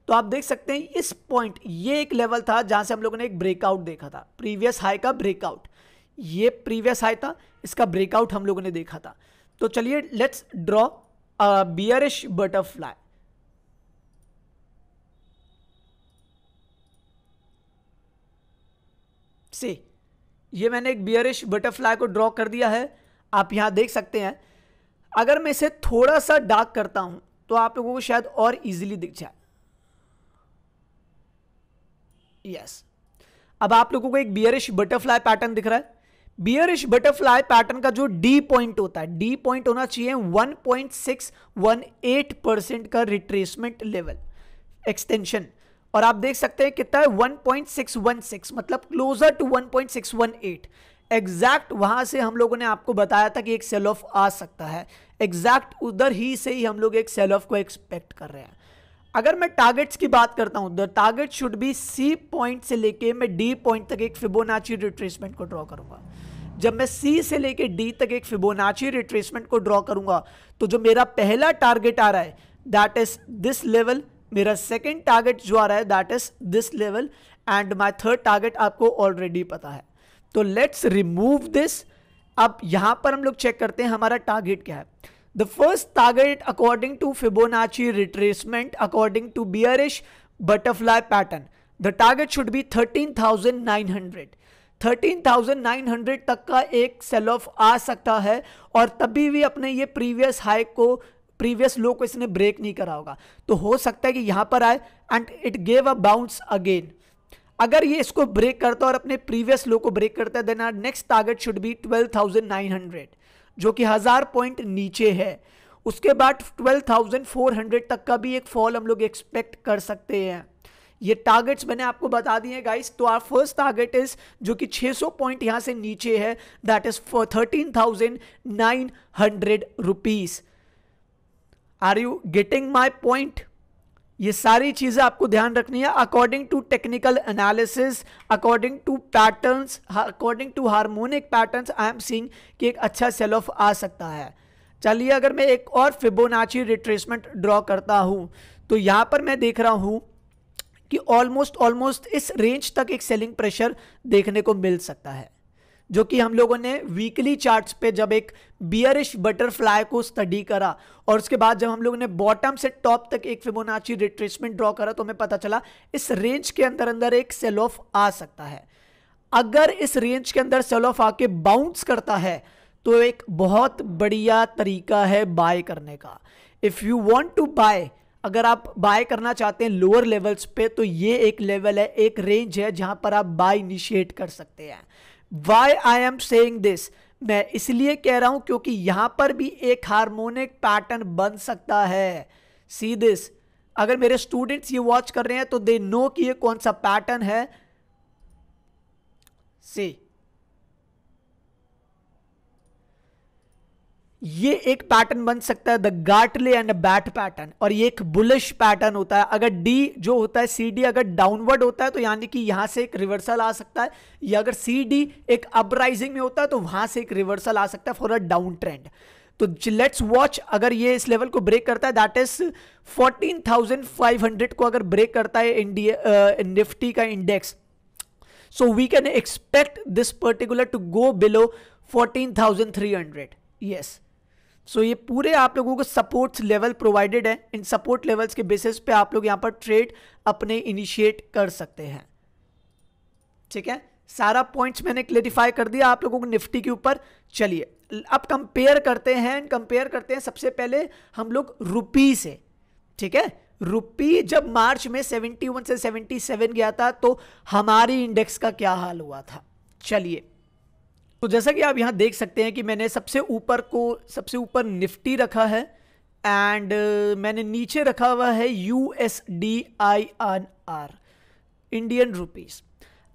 तो आप देख सकते हैं इस पॉइंट ये एक लेवल था जहाँ से हम लोगों ने एक ब्रेकआउट देखा था प्रीवियस हाई का ब्रेकआउट ये प्रीवियस हाई था इसका ब्रेकआउट हम लोगों ने देखा था तो चलिए लेट्स ड्रॉ बियरिश बटरफ्लाई से ये मैंने एक बियरिश बटरफ्लाई को ड्रॉ कर दिया है आप यहाँ देख सकते हैं अगर मैं इसे थोड़ा सा डार्क करता हूँ तो आप लोगों को शायद और इजीली दिख जाए यस अब आप लोगों को एक बियरिश बटरफ्लाई पैटर्न दिख रहा है बियरिश बटरफ्लाई पैटर्न का जो डी पॉइंट होता है डी पॉइंट होना चाहिए एट परसेंट का रिट्रेसमेंट लेवल एक्सटेंशन और आप देख सकते हैं कितना है 1.616 मतलब क्लोजर टू 1.618 एग्जैक्ट वहां से हम लोगों ने आपको बताया था कि एक सेल ऑफ आ सकता है एग्जैक्ट उधर ही से ही हम लोग एक सेल ऑफ को एक्सपेक्ट कर रहे हैं अगर मैं टारगेट्स की बात करता हूं the target should be C point से लेके मैं डी पॉइंट तक एक फिबोनाची रिट्रेसमेंट को ड्रॉ करूंगा जब मैं सी से लेके डी तक एक फिबोनाची रिट्रेसमेंट को ड्रॉ करूंगा तो जो मेरा पहला टारगेट आ रहा है दैट इज दिस लेवल मेरा सेकेंड टारगेट जो आ रहा है that is this level and my third target आपको ऑलरेडी पता है तो लेट्स रिमूव दिस अब यहां पर हम लोग चेक करते हैं हमारा टारगेट क्या है the first target according to Fibonacci retracement according to bearish butterfly pattern the target should be 13,900 13,900 तक का एक सेल ऑफ आ सकता है और तभी भी अपने ये प्रीवियस हाई को प्रीवियस लो को इसने ब्रेक नहीं करा होगा तो हो सकता है कि यहां पर आए and it gave a bounce again अगर ये इसको ब्रेक करता है और अपने प्रीवियस लो को ब्रेक करता है then our next target should be 12,900 जो कि हज़ार पॉइंट नीचे है उसके बाद 12,400 तक का भी एक फॉल हम लोग एक्सपेक्ट कर सकते हैं ये टारगेट्स मैंने आपको बता दिए गाइस तो आर फर्स्ट टारगेट इज जो कि 600 पॉइंट यहां से नीचे है that is four thirteen thousand nine hundred rupees are you getting my point ये सारी चीज़ें आपको ध्यान रखनी है according to technical analysis according to patterns according to harmonic patterns I am seeing कि एक अच्छा सेल ऑफ आ सकता है चलिए अगर मैं एक और फिबोनाची रिट्रेसमेंट ड्रॉ करता हूँ तो यहाँ पर मैं देख रहा हूँ कि ऑलमोस्ट ऑलमोस्ट इस रेंज तक एक सेलिंग प्रेशर देखने को मिल सकता है जो कि हम लोगों ने वीकली चार्ट्स पे जब एक बियरिश बटरफ्लाई को स्टडी करा और उसके बाद जब हम लोगों ने बॉटम से टॉप तक एक फिबोनाची रिट्रेसमेंट ड्रॉ करा तो हमें पता चला इस रेंज के अंदर अंदर एक सेल ऑफ आ सकता है अगर इस रेंज के अंदर सेल ऑफ आके बाउंस करता है तो एक बहुत बढ़िया तरीका है बाय करने का if you want to buy अगर आप बाय करना चाहते हैं लोअर लेवल्स पे तो ये एक लेवल है एक रेंज है जहां पर आप बाय इनिशिएट कर सकते हैं why I am saying this मैं इसलिए कह रहा हूं क्योंकि यहां पर भी एक हार्मोनिक पैटर्न बन सकता है सी दिस अगर मेरे स्टूडेंट्स ये वॉच कर रहे हैं तो दे नो कि ये कौन सा पैटर्न है सी ये एक पैटर्न बन सकता है the Gartley and bat pattern और ये एक बुलिश पैटर्न होता है अगर डी जो होता है सी डी अगर डाउनवर्ड होता है तो यानी कि यहां से एक रिवर्सल आ सकता है या अगर सी डी एक अपराइजिंग में होता है तो वहां से एक रिवर्सल आ सकता है फॉर अ डाउन ट्रेंड तो लेट्स वॉच अगर ये इस लेवल को ब्रेक करता है दैट इज 14,500 को अगर ब्रेक करता है इंडिया निफ्टी का index so we can expect this particular to go below 14,300 yes yes. So so, ये पूरे आप लोगों को सपोर्ट्स लेवल प्रोवाइडेड है इन सपोर्ट लेवल्स के बेसिस पे आप लोग यहाँ पर ट्रेड अपने इनिशिएट कर सकते हैं ठीक है सारा पॉइंट्स मैंने क्लेरिफाई कर दिया आप लोगों को निफ्टी के ऊपर चलिए अब कंपेयर करते हैं कंपेयर करते हैं सबसे पहले हम लोग रुपी से ठीक है रुपी जब मार्च में सेवेंटी से सेवेंटी गया था तो हमारी इंडेक्स का क्या हाल हुआ था चलिए तो जैसा कि आप यहाँ देख सकते हैं कि मैंने सबसे ऊपर को सबसे ऊपर निफ्टी रखा है एंड uh, मैंने नीचे रखा हुआ है U S D I N R Indian rupees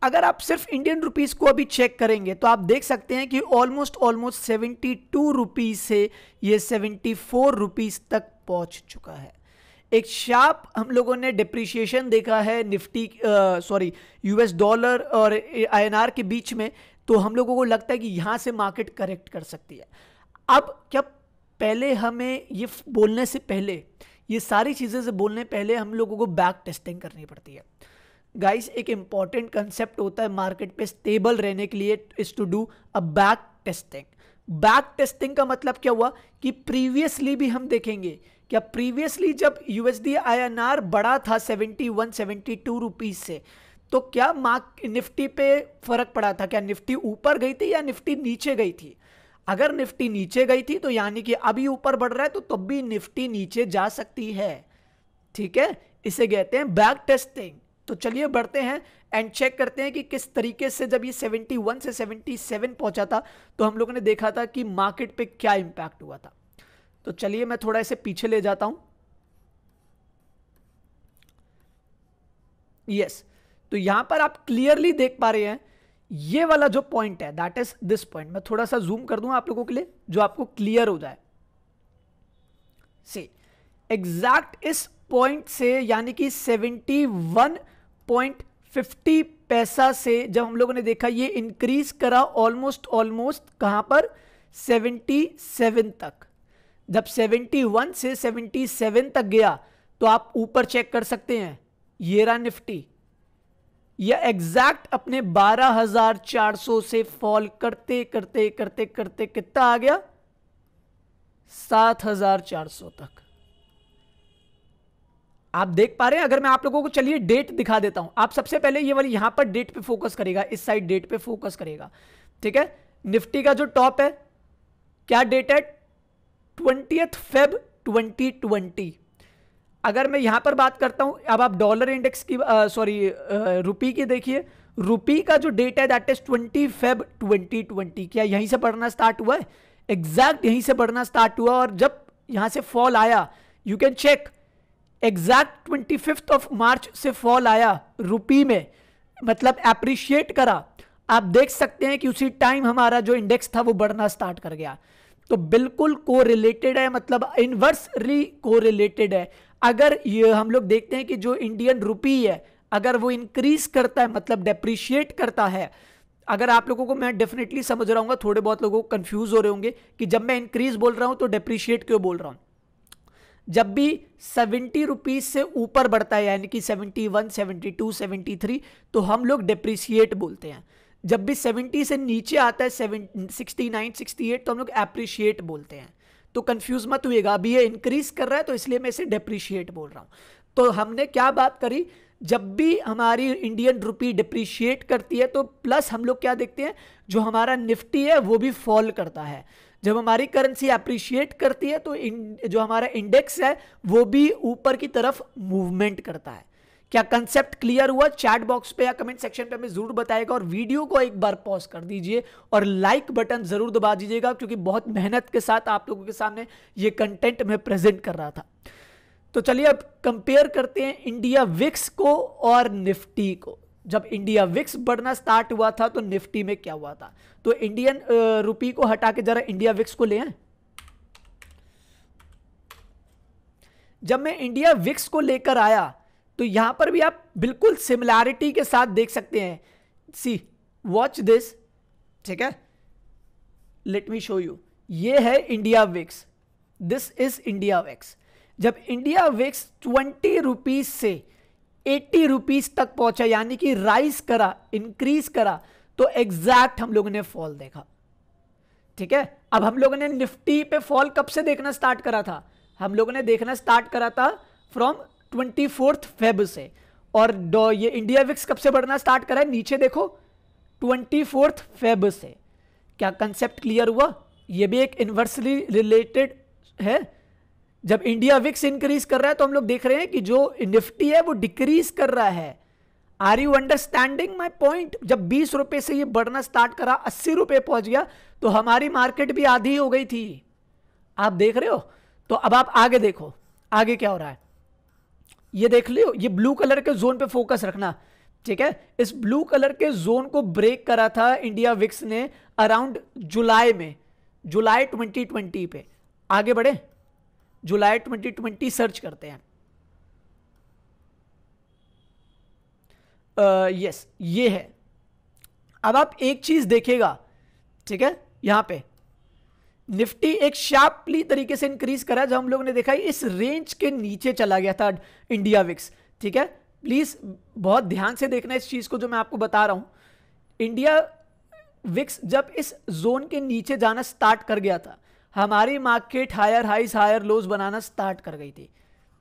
अगर आप सिर्फ इंडियन रुपीज़ को अभी चेक करेंगे तो आप देख सकते हैं कि almost almost seventy two rupees से ये सेवेंटी फोर रुपीज़ तक पहुंच चुका है एक शार्प हम लोगों ने डिप्रिशिएशन देखा है निफ्टी सॉरी यूएस डॉलर और आईएनआर के बीच में तो हम लोगों को लगता है कि यहाँ से मार्केट करेक्ट कर सकती है अब क्या पहले हमें ये बोलने से पहले ये सारी चीज़ें से बोलने पहले हम लोगों को बैक टेस्टिंग करनी पड़ती है गाइस एक इम्पॉर्टेंट कंसेप्ट होता है मार्केट पे स्टेबल रहने के लिए is to do a back testing back testing का मतलब क्या हुआ कि प्रीवियसली भी हम देखेंगे क्या प्रीवियसली जब यूएसडी आई बड़ा था 71 72 रुपीस से तो क्या मार्क निफ्टी पे फर्क पड़ा था क्या निफ्टी ऊपर गई थी या निफ्टी नीचे गई थी अगर निफ्टी नीचे गई थी तो यानी कि अभी ऊपर बढ़ रहा है तो तब भी निफ्टी नीचे जा सकती है ठीक है इसे कहते हैं बैक टेस्टिंग तो चलिए बढ़ते हैं एंड चेक करते हैं कि किस तरीके से जब ये 71 से 77 पहुंचा था तो हम लोगों ने देखा था कि मार्केट पे क्या इंपैक्ट हुआ था तो चलिए मैं थोड़ा इसे पीछे ले जाता हूं यस yes. तो यहां पर आप क्लियरली देख पा रहे हैं ये वाला जो पॉइंट है दैट इज दिस पॉइंट मैं थोड़ा सा जूम कर दूंगा आप लोगों के लिए जो आपको क्लियर हो जाए सी एग्जैक्ट इस पॉइंट से यानी कि 71.50 पैसा से जब हम लोगों ने देखा ये इंक्रीज करा ऑलमोस्ट ऑलमोस्ट कहां पर 77 तक जब 71 से 77 तक गया तो आप ऊपर चेक कर सकते हैं येरा निफ्टी या एग्जैक्ट अपने 12,400 से फॉल करते करते करते करते कितना आ गया 7,400 तक आप देख पा रहे हैं अगर मैं आप लोगों को चलिए डेट दिखा देता हूं आप सबसे पहले ये वाली यहां पर डेट पे फोकस करेगा इस साइड डेट पे फोकस करेगा ठीक है निफ्टी का जो टॉप है क्या डेट है ट्वेंटी फेब 2020 अगर मैं यहां पर बात करता हूं अब आप डॉलर इंडेक्स की सॉरी रुपी की देखिए रुपी का जो डेट है that is twenty Feb twenty twenty क्या यहीं से बढ़ना स्टार्ट हुआ है एग्जैक्ट यहीं से बढ़ना स्टार्ट हुआ और जब यहां से फॉल आया you can check exact twenty fifth of March से फॉल आया रुपी में मतलब अप्रिशिएट करा आप देख सकते हैं कि उसी टाइम हमारा जो इंडेक्स था वो बढ़ना स्टार्ट कर गया तो बिल्कुल को है मतलब इनवर्सली को है अगर ये हम लोग देखते हैं कि जो इंडियन रुपी है अगर वो इंक्रीज करता है मतलब डेप्रिशिएट करता है अगर आप लोगों को मैं डेफिनेटली समझ रहा हूँ थोड़े बहुत लोगों को कन्फ्यूज हो रहे होंगे कि जब मैं इंक्रीज बोल रहा हूँ तो डेप्रिशिएट क्यों बोल रहा हूँ जब भी सेवेंटी रुपीज़ से ऊपर बढ़ता है यानी कि seventy one seventy two seventy three तो हम लोग डेप्रिशिएट बोलते हैं जब भी सेवेंटी से नीचे आता है seven sixty nine sixty eight तो हम लोग एप्रिशिएट बोलते हैं तो कंफ्यूज मत हुएगा अभी ये इंक्रीज कर रहा है तो इसलिए मैं इसे डेप्रिशिएट बोल रहा हूँ तो हमने क्या बात करी जब भी हमारी इंडियन रुपी डिप्रिशिएट करती है तो प्लस हम लोग क्या देखते हैं जो हमारा निफ्टी है वो भी फॉल करता है जब हमारी करेंसी अप्रिशिएट करती है तो जो हमारा इंडेक्स है वो भी ऊपर की तरफ मूवमेंट करता है क्या कंसेप्ट क्लियर हुआ चैट बॉक्स पे या कमेंट सेक्शन पे हमें जरूर बताएगा और वीडियो को एक बार पॉज कर दीजिए और लाइक बटन जरूर दबा दीजिएगा क्योंकि बहुत मेहनत के साथ आप लोगों के सामने ये कंटेंट मैं प्रेजेंट कर रहा था तो चलिए अब कंपेयर करते हैं इंडिया विक्स को और निफ्टी को जब इंडिया विक्स बढ़ना स्टार्ट हुआ था तो निफ्टी में क्या हुआ था तो इंडियन रुपी को हटा के जरा इंडिया विक्स को ले आए जब मैं इंडिया विक्स को लेकर आया तो यहां पर भी आप बिल्कुल सिमिलैरिटी के साथ देख सकते हैं सी वॉच दिस ठीक है लेट मी शो यू ये है India VIX this is India VIX जब इंडिया विक्स ट्वेंटी रुपीज से एट्टी रुपीज तक पहुंचा यानी कि राइज करा इंक्रीज करा तो एग्जैक्ट हम लोगों ने फॉल देखा ठीक है अब हम लोगों ने निफ्टी पे फॉल कब से देखना स्टार्ट करा था हम लोगों ने देखना स्टार्ट करा था फ्रॉम ट्वेंटी फोर्थ फेब से और ये इंडिया विक्स कब से बढ़ना स्टार्ट करा है नीचे देखो ट्वेंटी फोर्थ फेब से क्या कंसेप्ट क्लियर हुआ ये भी एक इन्वर्सली रिलेटेड है जब इंडिया विक्स इंक्रीज कर रहा है तो हम लोग देख रहे हैं कि जो निफ्टी है वो डिक्रीज कर रहा है are you understanding my point जब बीस रुपए से ये बढ़ना स्टार्ट करा अस्सी रुपए पहुंच गया तो हमारी मार्केट भी आधी हो गई थी आप देख रहे हो तो अब आप आगे देखो आगे क्या हो रहा है ये देख लियो ये ब्लू कलर के जोन पे फोकस रखना ठीक है इस ब्लू कलर के जोन को ब्रेक करा था इंडिया विक्स ने अराउंड जुलाई में जुलाई 2020 पे आगे बढ़े जुलाई 2020 सर्च करते हैं यस ये है अब आप एक चीज देखेगा ठीक है यहां पे निफ्टी एक शार्पली तरीके से इंक्रीज करा जो हम लोगों ने देखा इस रेंज के नीचे चला गया था इंडिया विक्स ठीक है प्लीज़ बहुत ध्यान से देखना इस चीज़ को जो मैं आपको बता रहा हूं इंडिया विक्स जब इस जोन के नीचे जाना स्टार्ट कर गया था हमारी market higher highs higher lows बनाना स्टार्ट कर गई थी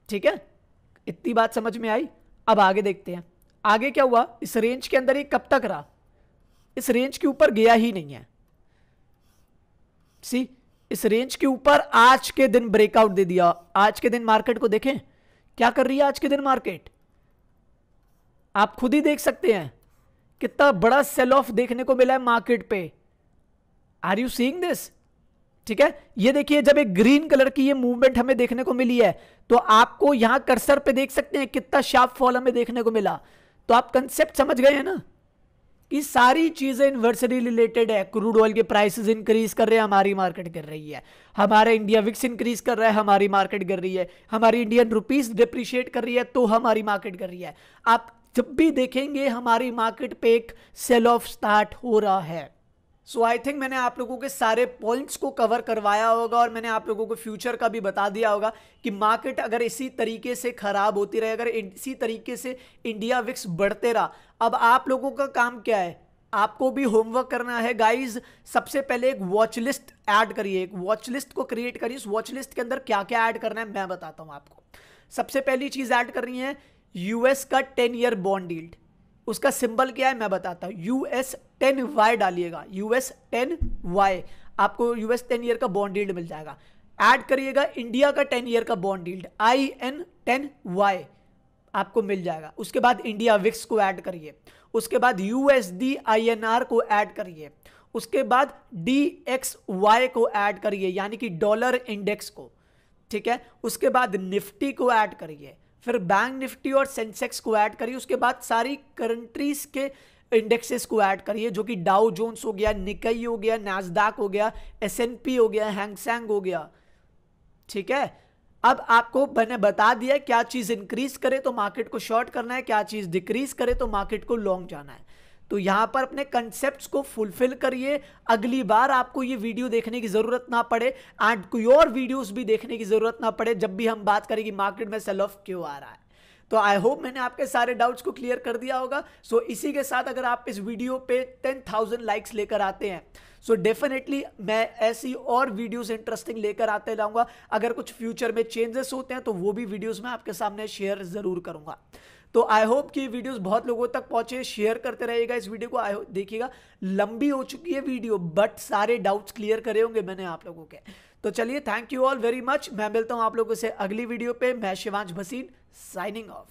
ठीक है इतनी बात समझ में आई अब आगे देखते हैं आगे क्या हुआ इस रेंज के अंदर ये कब तक रहा इस रेंज के ऊपर गया ही नहीं है सी इस रेंज के ऊपर आज के दिन ब्रेकआउट दे दिया आज के दिन मार्केट को देखें क्या कर रही है आज के दिन मार्केट आप खुद ही देख सकते हैं कितना बड़ा सेल ऑफ देखने को मिला है मार्केट पे आर यू सीइंग दिस ठीक है ये देखिए जब एक ग्रीन कलर की ये मूवमेंट हमें देखने को मिली है तो आपको यहां कर्सर पे देख सकते हैं कितना शार्प फॉल हमें देखने को मिला तो आप कंसेप्ट समझ गए हैं ना कि सारी चीज़ें इन्वर्सरी रिलेटेड है क्रूड ऑयल के प्राइसेस इंक्रीज कर रहे हैं हमारी मार्केट गिर रही है हमारा इंडिया विक्स इंक्रीज कर रहा है हमारी मार्केट गिर रही है हमारी इंडियन रुपीस डिप्रिशिएट कर रही है तो हमारी मार्केट गिर रही है आप जब भी देखेंगे हमारी मार्केट पे एक सेल ऑफ स्टार्ट हो रहा है सो आई थिंक मैंने आप लोगों के सारे पॉइंट्स को कवर करवाया होगा और मैंने आप लोगों को फ्यूचर का भी बता दिया होगा कि मार्केट अगर इसी तरीके से ख़राब होती रहे अगर इसी तरीके से इंडिया विक्स बढ़ते रहा अब आप लोगों का काम क्या है आपको भी होमवर्क करना है गाइज सबसे पहले एक वॉच लिस्ट ऐड करिए एक वॉच लिस्ट को क्रिएट करिए उस वॉच लिस्ट के अंदर क्या क्या ऐड करना है मैं बताता हूँ आपको सबसे पहली चीज़ ऐड करनी है यूएस का टेन ईयर बॉन्ड डील्ड उसका सिंबल क्या है मैं बताता हूँ यू एस टेन वाई डालिएगा यू एस टेन वाई आपको यू एस टेन ईयर का बॉन्ड डील्ड मिल जाएगा ऐड करिएगा इंडिया का टेन ईयर का bond yield I N ten Y आपको मिल जाएगा उसके बाद इंडिया विक्स को ऐड करिए उसके बाद U S D I N R को ऐड करिए उसके बाद डी एक्स वाई को ऐड करिए यानी कि डॉलर इंडेक्स को ठीक है उसके बाद निफ्टी को ऐड करिए फिर बैंक निफ्टी और सेंसेक्स को ऐड करिए उसके बाद सारी कंट्रीज के इंडेक्सेस को ऐड करिए जो कि डाउ जोन्स हो गया निकई हो गया नाजदाक हो गया एस हो गया हैंगसैंग हो गया ठीक है अब आपको मैंने बता दिया क्या चीज़ इंक्रीज करे तो मार्केट को शॉर्ट करना है क्या चीज़ डिक्रीज करे तो मार्केट को लॉन्ग जाना है तो यहां पर अपने कंसेप्ट को फुलफिल करिए अगली बार आपको ये वीडियो देखने की ज़रूरत ना पड़े एंड कोई और वीडियोस भी देखने की ज़रूरत ना पड़े जब भी हम बात करें कि मार्केट में सेल ऑफ क्यों आ रहा है तो आई होप मैंने आपके सारे डाउट्स को क्लियर कर दिया होगा सो so, इसी के साथ अगर आप इस वीडियो पे 10,000 लाइक्स लेकर आते हैं सो so डेफिनेटली मैं ऐसी और वीडियोस इंटरेस्टिंग लेकर आते रहूँगा अगर कुछ फ्यूचर में चेंजेस होते हैं तो वो भी वीडियोस में आपके सामने शेयर ज़रूर करूंगा तो आई होप कि वीडियोस बहुत लोगों तक पहुंचे शेयर करते रहेगा इस वीडियो को आई होप देखिएगा लंबी हो चुकी है वीडियो बट सारे डाउट्स क्लियर करे होंगे मैंने आप लोगों के तो चलिए thank you all very much मैं मिलता हूं आप लोगों से अगली वीडियो पे मैं शिवांश भसीन साइनिंग ऑफ